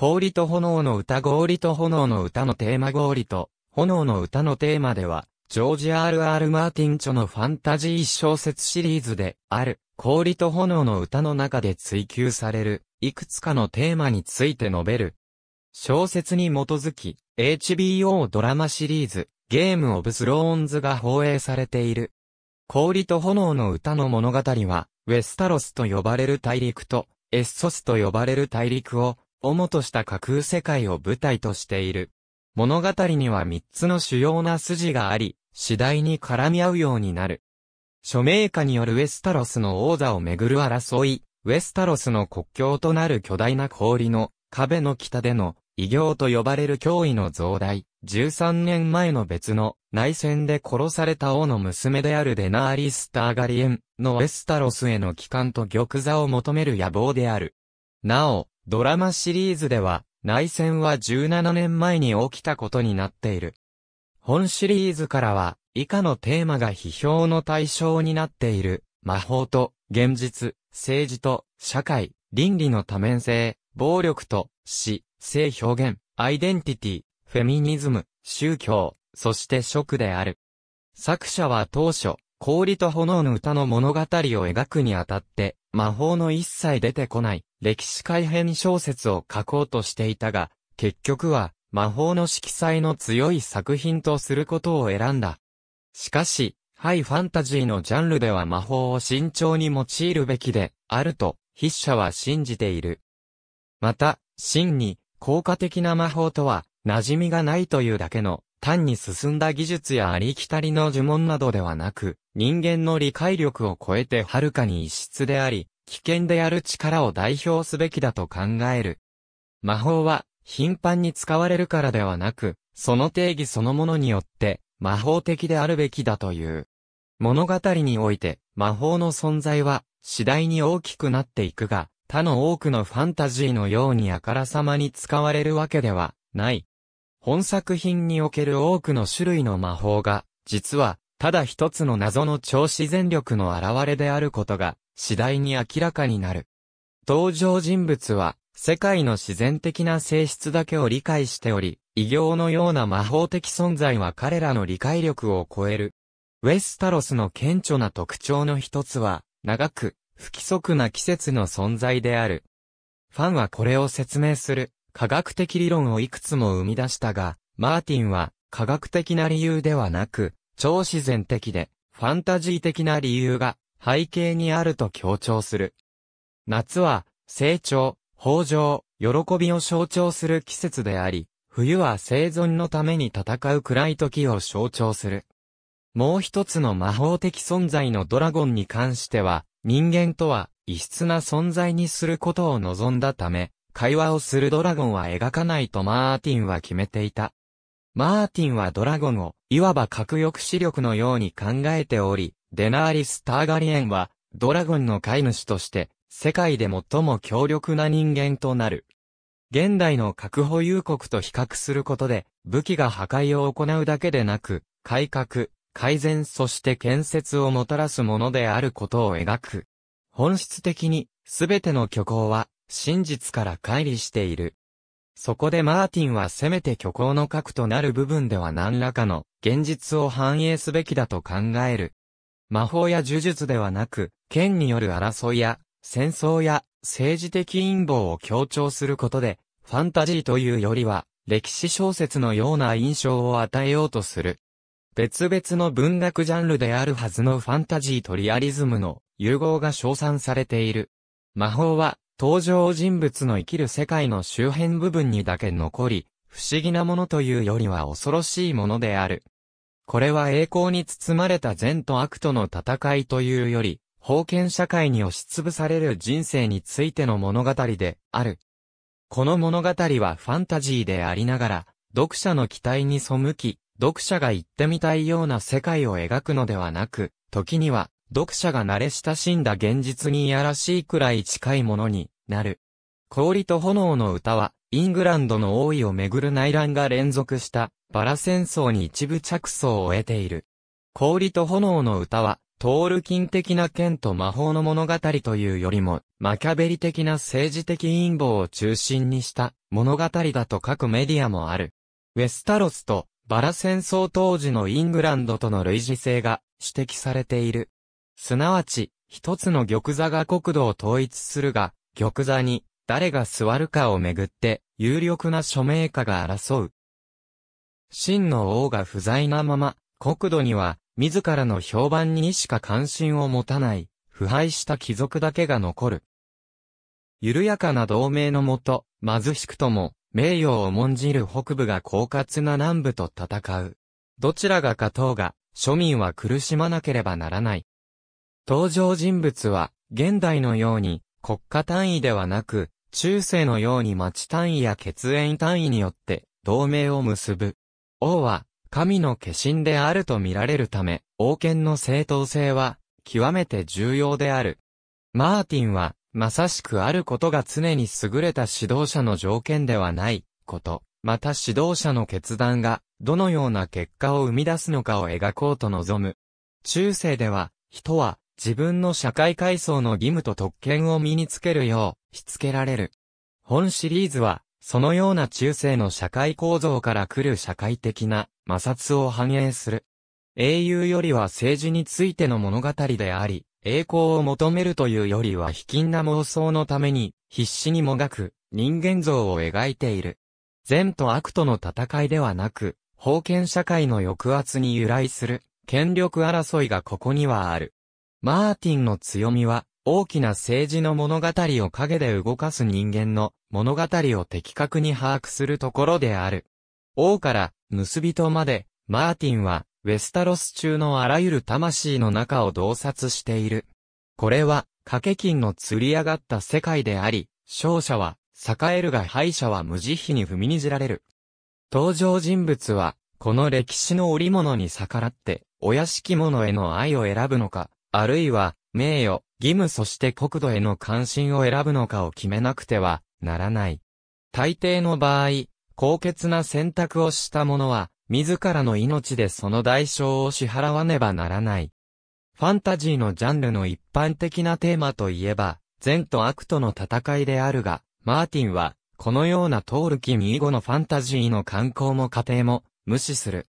氷と炎の歌氷と炎の歌のテーマ氷と炎の歌のテーマでは、ジョージ・ R.R. マーティン著のファンタジー小説シリーズである氷と炎の歌の中で追求されるいくつかのテーマについて述べる。小説に基づき HBO ドラマシリーズゲーム・オブ・スローンズが放映されている。氷と炎の歌の物語はウェスタロスと呼ばれる大陸とエッソスと呼ばれる大陸を主とした架空世界を舞台としている。物語には三つの主要な筋があり、次第に絡み合うようになる。署名下によるウェスタロスの王座をめぐる争い、ウェスタロスの国境となる巨大な氷の壁の北での異形と呼ばれる脅威の増大、13年前の別の内戦で殺された王の娘であるデナーリス・ターガリエンのウェスタロスへの帰還と玉座を求める野望である。なお、ドラマシリーズでは、内戦は17年前に起きたことになっている。本シリーズからは、以下のテーマが批評の対象になっている。魔法と、現実、政治と、社会、倫理の多面性、暴力と、死、性表現、アイデンティティ、フェミニズム、宗教、そして食である。作者は当初、氷と炎の歌の物語を描くにあたって、魔法の一切出てこない歴史改変小説を書こうとしていたが、結局は魔法の色彩の強い作品とすることを選んだ。しかし、ハイファンタジーのジャンルでは魔法を慎重に用いるべきであると筆者は信じている。また、真に効果的な魔法とは馴染みがないというだけの単に進んだ技術やありきたりの呪文などではなく、人間の理解力を超えてはるかに異質であり、危険である力を代表すべきだと考える。魔法は、頻繁に使われるからではなく、その定義そのものによって、魔法的であるべきだという。物語において、魔法の存在は、次第に大きくなっていくが、他の多くのファンタジーのようにあからさまに使われるわけでは、ない。本作品における多くの種類の魔法が、実は、ただ一つの謎の超自然力の現れであることが、次第に明らかになる。登場人物は、世界の自然的な性質だけを理解しており、異形のような魔法的存在は彼らの理解力を超える。ウェスタロスの顕著な特徴の一つは、長く、不規則な季節の存在である。ファンはこれを説明する。科学的理論をいくつも生み出したが、マーティンは科学的な理由ではなく、超自然的でファンタジー的な理由が背景にあると強調する。夏は成長、豊穣、喜びを象徴する季節であり、冬は生存のために戦う暗い時を象徴する。もう一つの魔法的存在のドラゴンに関しては、人間とは異質な存在にすることを望んだため、会話をするドラゴンは描かないとマーティンは決めていた。マーティンはドラゴンを、いわば核抑止力のように考えており、デナーリス・ターガリエンは、ドラゴンの飼い主として、世界で最も強力な人間となる。現代の核保有国と比較することで、武器が破壊を行うだけでなく、改革、改善そして建設をもたらすものであることを描く。本質的に、すべての虚構は、真実から乖離している。そこでマーティンはせめて虚構の核となる部分では何らかの現実を反映すべきだと考える。魔法や呪術ではなく、剣による争いや、戦争や、政治的陰謀を強調することで、ファンタジーというよりは、歴史小説のような印象を与えようとする。別々の文学ジャンルであるはずのファンタジーとリアリズムの融合が称賛されている。魔法は登場人物の生きる世界の周辺部分にだけ残り、不思議なものというよりは恐ろしいものである。これは栄光に包まれた善と悪との戦いというより、封建社会に押しつぶされる人生についての物語である。この物語はファンタジーでありながら、読者の期待に背き、読者が行ってみたいような世界を描くのではなく、時には読者が慣れ親しんだ現実にいやらしいくらい近いものになる。氷と炎の歌は、イングランドの王位をめぐる内乱が連続したバラ戦争に一部着想を得ている。氷と炎の歌は、トールキン的な剣と魔法の物語というよりも、マキャベリ的な政治的陰謀を中心にした物語だと各メディアもある。ウェスタロスとバラ戦争当時のイングランドとの類似性が指摘されている。すなわち、一つの玉座が国土を統一するが、玉座に、誰が座るかをめぐって、有力な署名家が争う。真の王が不在なまま、国土には、自らの評判にしか関心を持たない、腐敗した貴族だけが残る。緩やかな同盟のもと、貧しくとも、名誉を重んじる北部が狡猾な南部と戦う。どちらが勝とうが、庶民は苦しまなければならない。登場人物は、現代のように、国家単位ではなく、中世のように町単位や血縁単位によって、同盟を結ぶ。王は、神の化身であると見られるため、王権の正当性は、極めて重要である。マーティンは、まさしくあることが常に優れた指導者の条件ではない、こと。また指導者の決断が、どのような結果を生み出すのかを描こうと望む。中世では、人は、自分の社会階層の義務と特権を身につけるよう、しつけられる。本シリーズは、そのような中世の社会構造から来る社会的な摩擦を反映する。英雄よりは政治についての物語であり、栄光を求めるというよりは卑近な妄想のために、必死にもがく、人間像を描いている。善と悪との戦いではなく、封建社会の抑圧に由来する、権力争いがここにはある。マーティンの強みは、大きな政治の物語を陰で動かす人間の物語を的確に把握するところである。王から結びまで、マーティンは、ウェスタロス中のあらゆる魂の中を洞察している。これは、賭け金の釣り上がった世界であり、勝者は、栄えるが敗者は無慈悲に踏みにじられる。登場人物は、この歴史の織物に逆らって、お屋敷物への愛を選ぶのか、あるいは、名誉、義務そして国土への関心を選ぶのかを決めなくてはならない。大抵の場合、高潔な選択をした者は、自らの命でその代償を支払わねばならない。ファンタジーのジャンルの一般的なテーマといえば、善と悪との戦いであるが、マーティンは、このようなトールキン以後のファンタジーの観光も過程も、無視する。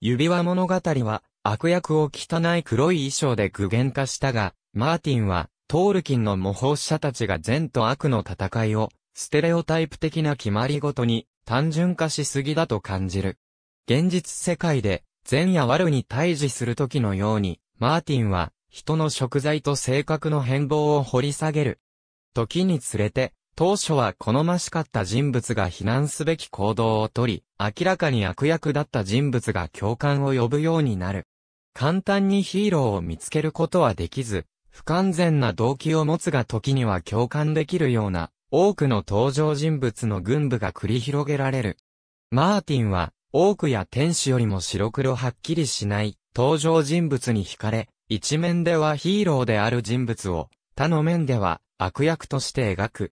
指輪物語は、悪役を汚い黒い衣装で具現化したが、マーティンは、トールキンの模倣者たちが善と悪の戦いを、ステレオタイプ的な決まりごとに、単純化しすぎだと感じる。現実世界で、善や悪に対峙する時のように、マーティンは、人の食材と性格の変貌を掘り下げる。時につれて、当初は好ましかった人物が非難すべき行動をとり、明らかに悪役だった人物が共感を呼ぶようになる。簡単にヒーローを見つけることはできず、不完全な動機を持つが時には共感できるような、多くの登場人物の群舞が繰り広げられる。マーティンは、多くや天使よりも白黒はっきりしない登場人物に惹かれ、一面ではヒーローである人物を、他の面では悪役として描く。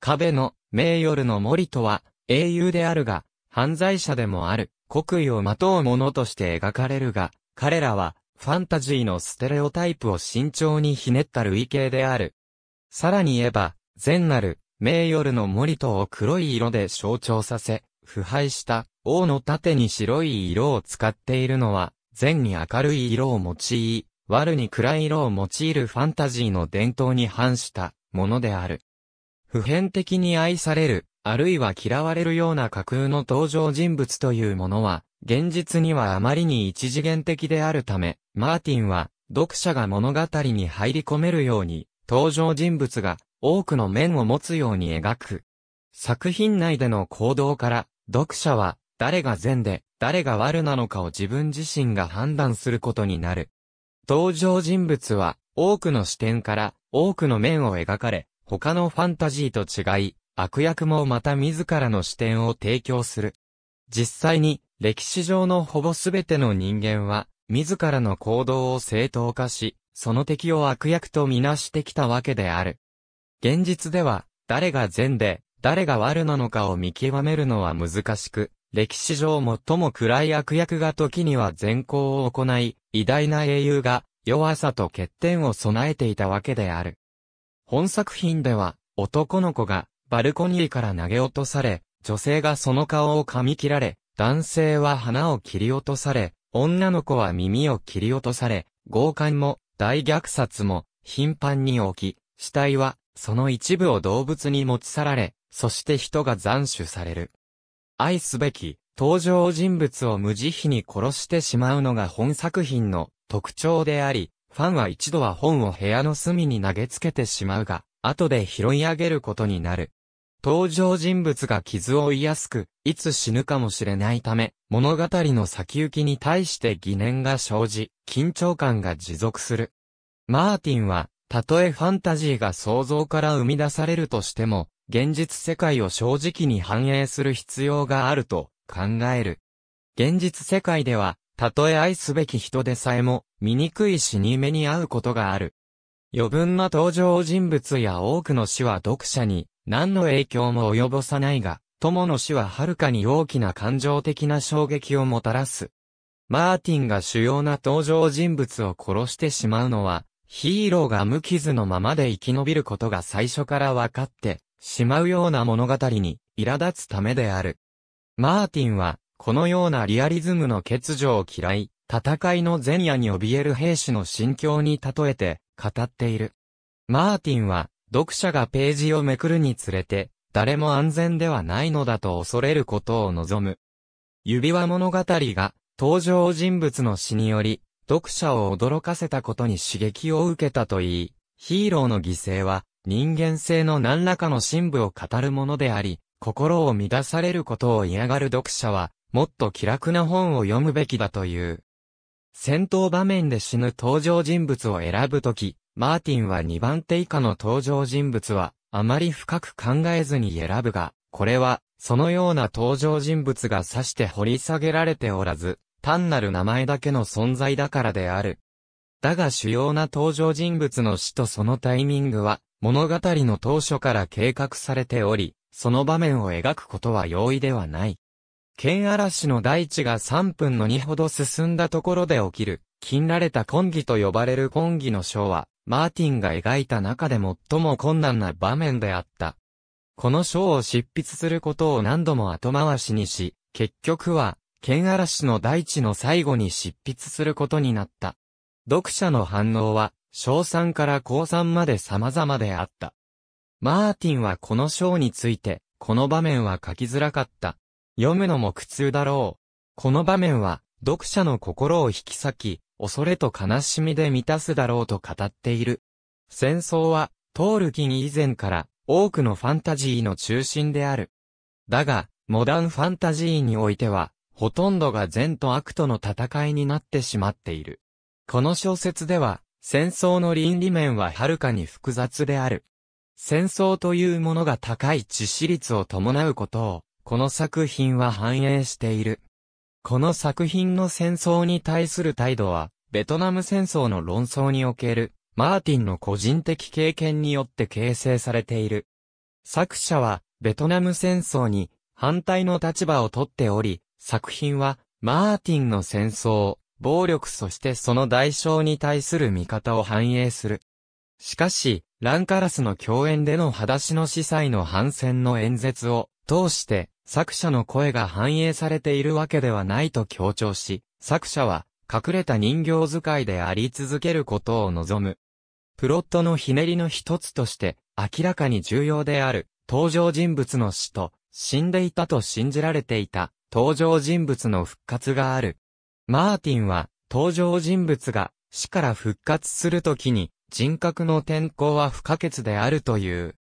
壁の名夜の森とは英雄であるが、犯罪者でもある。国威をまとうものとして描かれるが、彼らは、ファンタジーのステレオタイプを慎重にひねった類型である。さらに言えば、善なる、名夜の森とを黒い色で象徴させ、腐敗した王の盾に白い色を使っているのは、善に明るい色を用い、悪に暗い色を用いるファンタジーの伝統に反したものである。普遍的に愛されるあるいは嫌われるような架空の登場人物というものは、現実にはあまりに一次元的であるため、マーティンは、読者が物語に入り込めるように、登場人物が多くの面を持つように描く。作品内での行動から、読者は誰が善で、誰が悪なのかを自分自身が判断することになる。登場人物は多くの視点から多くの面を描かれ、他のファンタジーと違い、悪役もまた自らの視点を提供する。実際に、歴史上のほぼすべての人間は、自らの行動を正当化し、その敵を悪役とみなしてきたわけである。現実では、誰が善で、誰が悪なのかを見極めるのは難しく、歴史上最も暗い悪役が時には善行を行い、偉大な英雄が弱さと欠点を備えていたわけである。本作品では、男の子がバルコニーから投げ落とされ、女性がその顔を噛み切られ、男性は鼻を切り落とされ、女の子は耳を切り落とされ、強姦も、大虐殺も、頻繁に起き、死体は、その一部を動物に持ち去られ、そして人が斬首される。愛すべき、登場人物を無慈悲に殺してしまうのが本作品の特徴であり、ファンは一度は本を部屋の隅に投げつけてしまうが、後で拾い上げることになる。登場人物が傷をいやすく、いつ死ぬかもしれないため、物語の先行きに対して疑念が生じ、緊張感が持続する。マーティンは、たとえファンタジーが想像から生み出されるとしても、現実世界を正直に反映する必要があると考える。現実世界では、たとえ愛すべき人でさえも、醜い死に目に遭うことがある。余分な登場人物や多くの死は読者に何の影響も及ぼさないが、友の死ははるかに大きな感情的な衝撃をもたらす。マーティンが主要な登場人物を殺してしまうのは、ヒーローが無傷のままで生き延びることが最初から分かってしまうような物語に苛立つためである。マーティンは、このようなリアリズムの欠如を嫌い、戦いの前夜に怯える兵士の心境に例えて語っている。マーティンは、読者がページをめくるにつれて、誰も安全ではないのだと恐れることを望む。指輪物語が、登場人物の死により、読者を驚かせたことに刺激を受けたといい、ヒーローの犠牲は、人間性の何らかの深部を語るものであり、心を乱されることを嫌がる読者は、もっと気楽な本を読むべきだという。戦闘場面で死ぬ登場人物を選ぶとき、マーティンは2番手以下の登場人物は、あまり深く考えずに選ぶが、これは、そのような登場人物が指して掘り下げられておらず、単なる名前だけの存在だからである。だが主要な登場人物の死とそのタイミングは、物語の当初から計画されており、その場面を描くことは容易ではない。剣嵐の大地が3分の2ほど進んだところで起きる、禁られた根気と呼ばれる根気の章は、マーティンが描いた中で最も困難な場面であった。この章を執筆することを何度も後回しにし、結局は、剣嵐の大地の最後に執筆することになった。読者の反応は、小賛から高賛まで様々であった。マーティンはこの章について、この場面は書きづらかった。読むのも苦痛だろう。この場面は、読者の心を引き裂き、恐れと悲しみで満たすだろうと語っている。戦争は、トールキン以前から多くのファンタジーの中心である。だが、モダンファンタジーにおいては、ほとんどが善と悪との戦いになってしまっている。この小説では、戦争の倫理面ははるかに複雑である。戦争というものが高い致死率を伴うことを、この作品は反映している。この作品の戦争に対する態度は、ベトナム戦争の論争における、マーティンの個人的経験によって形成されている。作者は、ベトナム戦争に反対の立場をとっており、作品は、マーティンの戦争、暴力そしてその代償に対する見方を反映する。しかし、ランカラスの共演での裸足の司祭の反戦の演説を通して、作者の声が反映されているわけではないと強調し、作者は隠れた人形使いであり続けることを望む。プロットのひねりの一つとして、明らかに重要である、登場人物の死と、死んでいたと信じられていた、登場人物の復活がある。マーティンは、登場人物が死から復活するときに、人格の転向は不可欠であるという。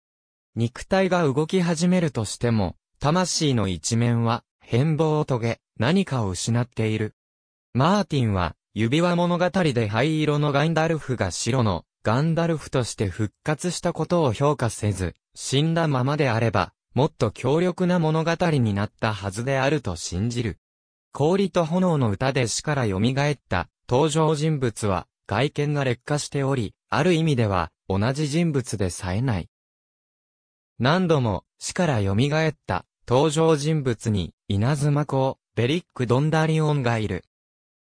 肉体が動き始めるとしても、魂の一面は変貌を遂げ、何かを失っている。マーティンは、指輪物語で灰色のガンダルフが白のガンダルフとして復活したことを評価せず、死んだままであれば、もっと強力な物語になったはずであると信じる。氷と炎の歌で死から蘇った登場人物は外見が劣化しており、ある意味では同じ人物でさえない。何度も死から蘇った登場人物に、稲妻子、ベリック・ドンダリオンがいる。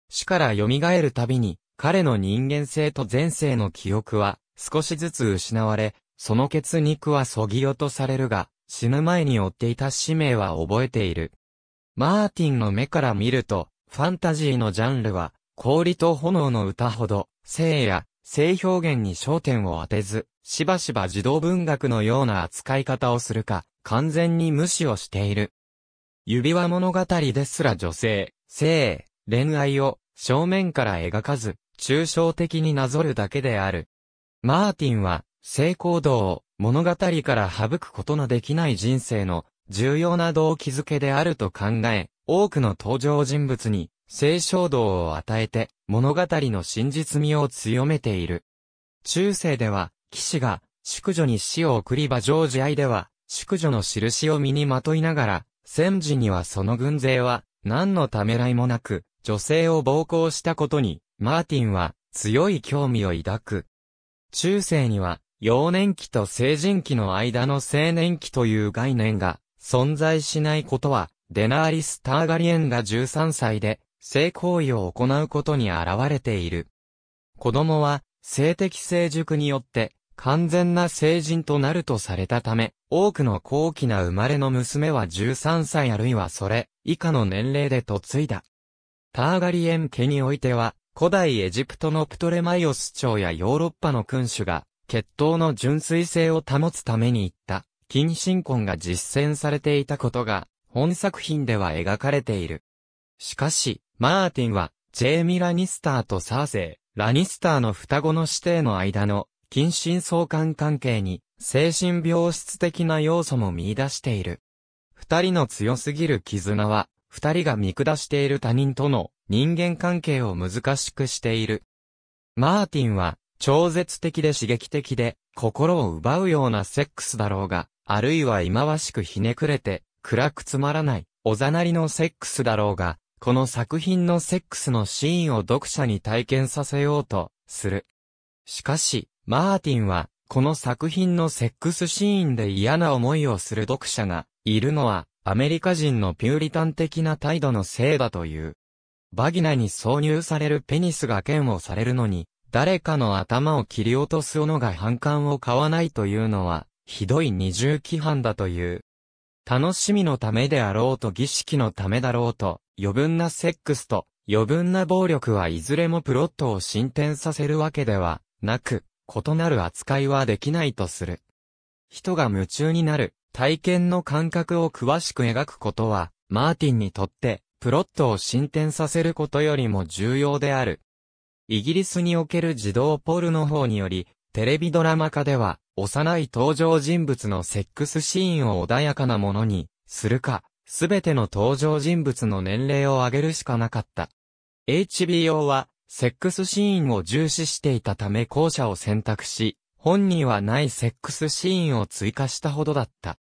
死から蘇るたびに、彼の人間性と前世の記憶は、少しずつ失われ、その血肉はそぎ落とされるが、死ぬ前に追っていた使命は覚えている。マーティンの目から見ると、ファンタジーのジャンルは、氷と炎の歌ほど、性や性表現に焦点を当てず、しばしば児童文学のような扱い方をするか、完全に無視をしている。指輪物語ですら女性、性、恋愛を正面から描かず、抽象的になぞるだけである。マーティンは、性行動を物語から省くことのできない人生の重要な動機づけであると考え、多くの登場人物に性衝動を与えて物語の真実味を強めている。中世では、騎士が淑女に死を送り場上試合愛では、宿女の印を身にまといながら、戦時にはその軍勢は、何のためらいもなく、女性を暴行したことに、マーティンは、強い興味を抱く。中世には、幼年期と成人期の間の青年期という概念が、存在しないことは、デナーリス・ターガリエンが13歳で、性行為を行うことに現れている。子供は、性的成熟によって、完全な成人となるとされたため、多くの高貴な生まれの娘は13歳あるいはそれ、以下の年齢で嫁いだ。ターガリエン家においては、古代エジプトのプトレマイオス朝やヨーロッパの君主が、血統の純粋性を保つために行った、近親婚が実践されていたことが、本作品では描かれている。しかし、マーティンは、ジェイミ・ラニスターとサーセイ、ラニスターの双子の子弟の間の近親相関関係に精神病質的な要素も見出している。二人の強すぎる絆は、二人が見下している他人との人間関係を難しくしている。マーティンは、超絶的で刺激的で、心を奪うようなセックスだろうが、あるいは忌まわしくひねくれて、暗くつまらない、おざなりのセックスだろうが、この作品のセックスのシーンを読者に体験させようと、する。しかし、マーティンは、この作品のセックスシーンで嫌な思いをする読者がいるのは、アメリカ人のピューリタン的な態度のせいだという。バギナに挿入されるペニスが剣をされるのに、誰かの頭を切り落とすのが反感を買わないというのは、ひどい二重規範だという。楽しみのためであろうと儀式のためだろうと、余分なセックスと余分な暴力はいずれもプロットを進展させるわけではなく、異なる扱いはできないとする。人が夢中になる体験の感覚を詳しく描くことは、マーティンにとって、プロットを進展させることよりも重要である。イギリスにおける児童ポルノ法により、テレビドラマ化では、幼い登場人物のセックスシーンを穏やかなものに、するか、すべての登場人物の年齢を上げるしかなかった。HBO は、セックスシーンを重視していたため後者を選択し、本にはないセックスシーンを追加したほどだった。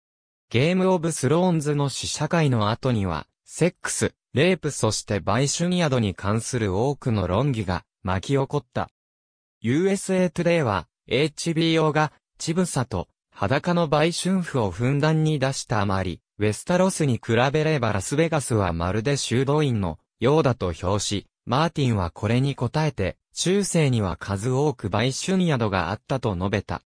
ゲームオブスローンズの試写会の後には、セックス、レイプそして売春宿に関する多くの論議が巻き起こった。USA Today は、HBO が、ちぶさと、裸の売春婦をふんだんに出したあまり、ウェスタロスに比べればラスベガスはまるで修道院のようだと評し、マーティンはこれに答えて、中世には数多く売春宿があったと述べた。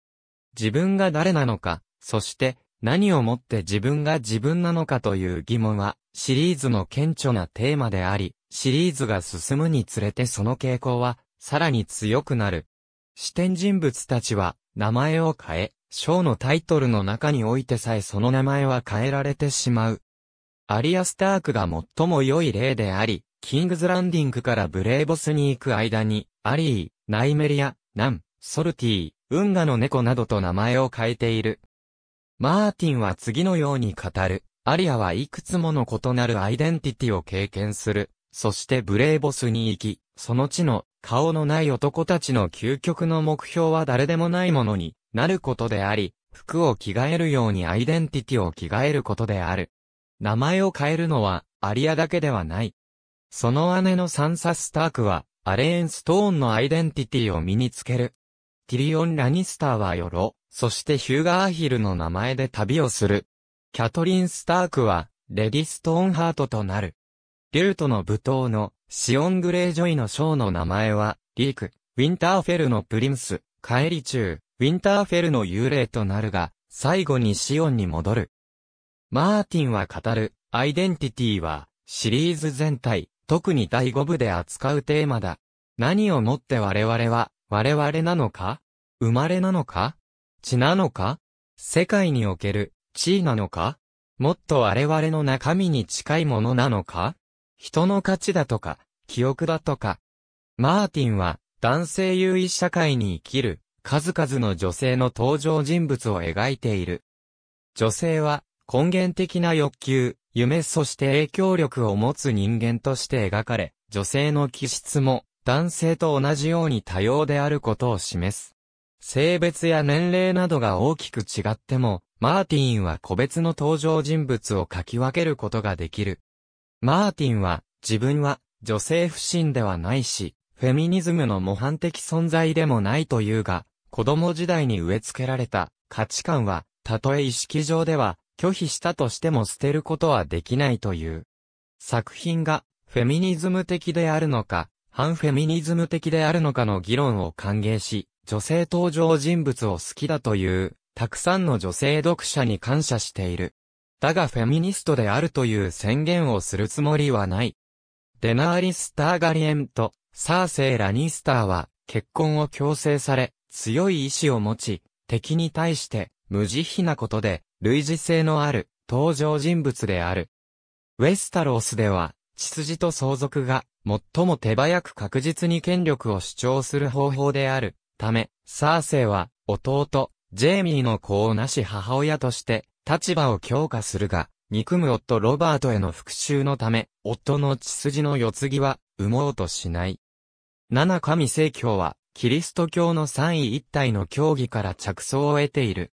自分が誰なのか、そして何をもって自分が自分なのかという疑問は、シリーズの顕著なテーマであり、シリーズが進むにつれてその傾向は、さらに強くなる。視点人物たちは、名前を変え、章のタイトルの中においてさえその名前は変えられてしまう。アリア・スタークが最も良い例であり、キングズランディングからブレーボスに行く間に、アリー、ナイメリア、ナン、ソルティ運河の猫などと名前を変えている。マーティンは次のように語る。アリアはいくつもの異なるアイデンティティを経験する。そしてブレーボスに行き、その地の顔のない男たちの究極の目標は誰でもないものになることであり、服を着替えるようにアイデンティティを着替えることである。名前を変えるのは、アリアだけではない。その姉のサンサ・スタークは、アレーン・ストーンのアイデンティティを身につける。ティリオン・ラニスターはヨロ、そしてヒューガー・アヒルの名前で旅をする。キャトリン・スタークは、レディ・ストーンハートとなる。リュートの舞踏の、シオン・グレージョイのショーの名前は、リーク、ウィンターフェルのプリンス、帰り中、ウィンターフェルの幽霊となるが、最後にシオンに戻る。マーティンは語る、アイデンティティは、シリーズ全体、特に第5部で扱うテーマだ。何をもって我々は、我々なのか生まれなのか血なのか世界における、地位なのかもっと我々の中身に近いものなのか人の価値だとか、記憶だとか。マーティンは、男性優位社会に生きる、数々の女性の登場人物を描いている。女性は、根源的な欲求、夢そして影響力を持つ人間として描かれ、女性の気質も男性と同じように多様であることを示す。性別や年齢などが大きく違っても、マーティンは個別の登場人物を書き分けることができる。マーティンは、自分は女性不信ではないし、フェミニズムの模範的存在でもないというが、子供時代に植え付けられた価値観は、たとえ意識上では拒否したとしても捨てることはできないという。作品がフェミニズム的であるのか、反フェミニズム的であるのかの議論を歓迎し、女性登場人物を好きだという、たくさんの女性読者に感謝している。だがフェミニストであるという宣言をするつもりはない。デナーリス・ターガリエンとサーセイ・ラニスターは結婚を強制され、強い意志を持ち、敵に対して無慈悲なことで類似性のある登場人物である。ウェスタロースでは、血筋と相続が最も手早く確実に権力を主張する方法であるため、サーセイは弟、ジェイミーの子をなし母親として立場を強化するが、憎む夫ロバートへの復讐のため、夫の血筋の世継ぎは産もうとしない。七神聖教は、キリスト教の三位一体の教義から着想を得ている。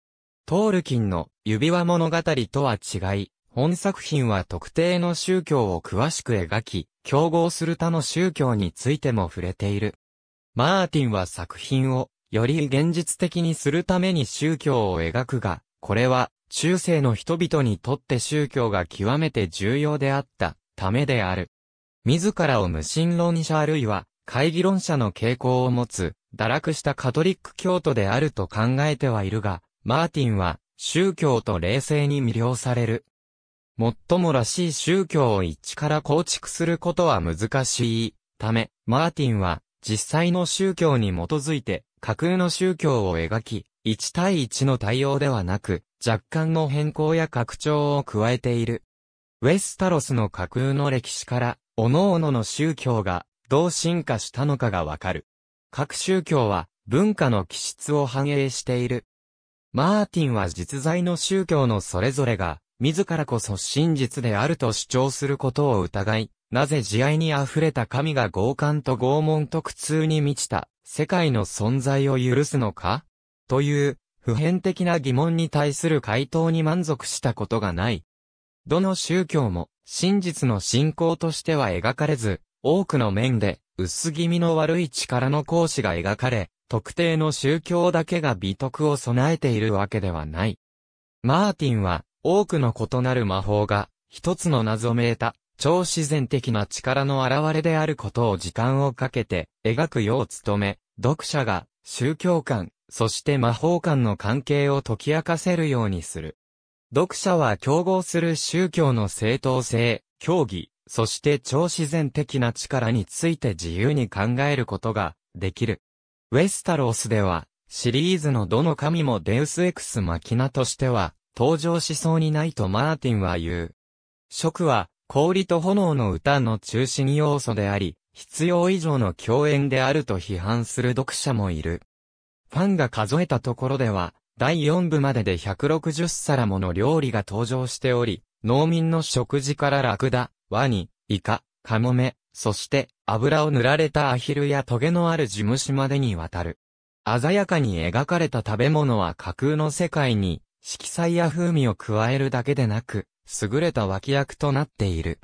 トールキンの指輪物語とは違い、本作品は特定の宗教を詳しく描き、競合する他の宗教についても触れている。マーティンは作品をより現実的にするために宗教を描くが、これは中世の人々にとって宗教が極めて重要であったためである。自らを無神論者あるいは会議論者の傾向を持つ、堕落したカトリック教徒であると考えてはいるが、マーティンは宗教と冷静に魅了される。最もらしい宗教を一から構築することは難しい。ため、マーティンは実際の宗教に基づいて架空の宗教を描き、1対1の対応ではなく、若干の変更や拡張を加えている。ウェスタロスの架空の歴史から、各々の宗教がどう進化したのかがわかる。各宗教は文化の気質を反映している。マーティンは実在の宗教のそれぞれが、自らこそ真実であると主張することを疑い、なぜ慈愛に溢れた神が強姦と拷問と苦痛に満ちた世界の存在を許すのかという普遍的な疑問に対する回答に満足したことがない。どの宗教も真実の信仰としては描かれず、多くの面で薄気味の悪い力の行使が描かれ、特定の宗教だけが美徳を備えているわけではない。マーティンは、多くの異なる魔法が、一つの謎めいた、超自然的な力の現れであることを時間をかけて、描くよう努め、読者が、宗教観、そして魔法観の関係を解き明かせるようにする。読者は競合する宗教の正当性、教義、そして超自然的な力について自由に考えることができる。ウェスタロースでは、シリーズのどの神もデウスエクスマキナとしては、登場しそうにないとマーティンは言う。食は、氷と炎の歌の中心要素であり、必要以上の共演であると批判する読者もいる。ファンが数えたところでは、第4部までで160皿もの料理が登場しており、農民の食事からラクダ、ワニ、イカ、カモメ、そして、油を塗られたアヒルやトゲのある地虫までにわたる。鮮やかに描かれた食べ物は架空の世界に、色彩や風味を加えるだけでなく、優れた脇役となっている。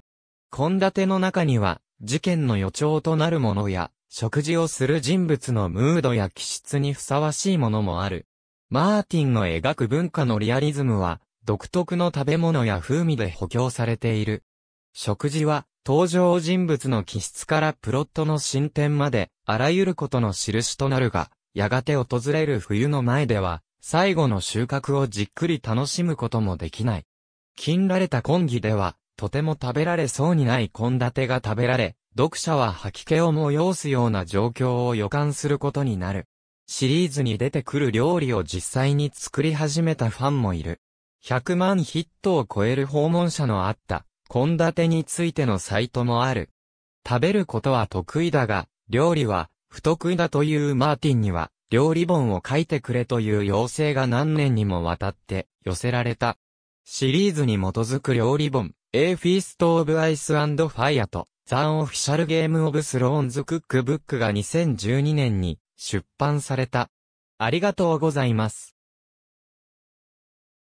献立の中には、事件の予兆となるものや、食事をする人物のムードや気質にふさわしいものもある。マーティンの描く文化のリアリズムは、独特の食べ物や風味で補強されている。食事は、登場人物の気質からプロットの進展まで、あらゆることの印となるが、やがて訪れる冬の前では、最後の収穫をじっくり楽しむこともできない。禁られた根気では、とても食べられそうにない献立が食べられ、読者は吐き気を催すような状況を予感することになる。シリーズに出てくる料理を実際に作り始めたファンもいる。100万ヒットを超える訪問者のあった献立についてのサイトもある。食べることは得意だが、料理は不得意だというマーティンには、料理本を書いてくれという要請が何年にもわたって寄せられた。シリーズに基づく料理本、A Feast of Ice and Fire と、ザ a オフィシャルゲームオブスローンズクックブックが2012年に出版された。ありがとうございます。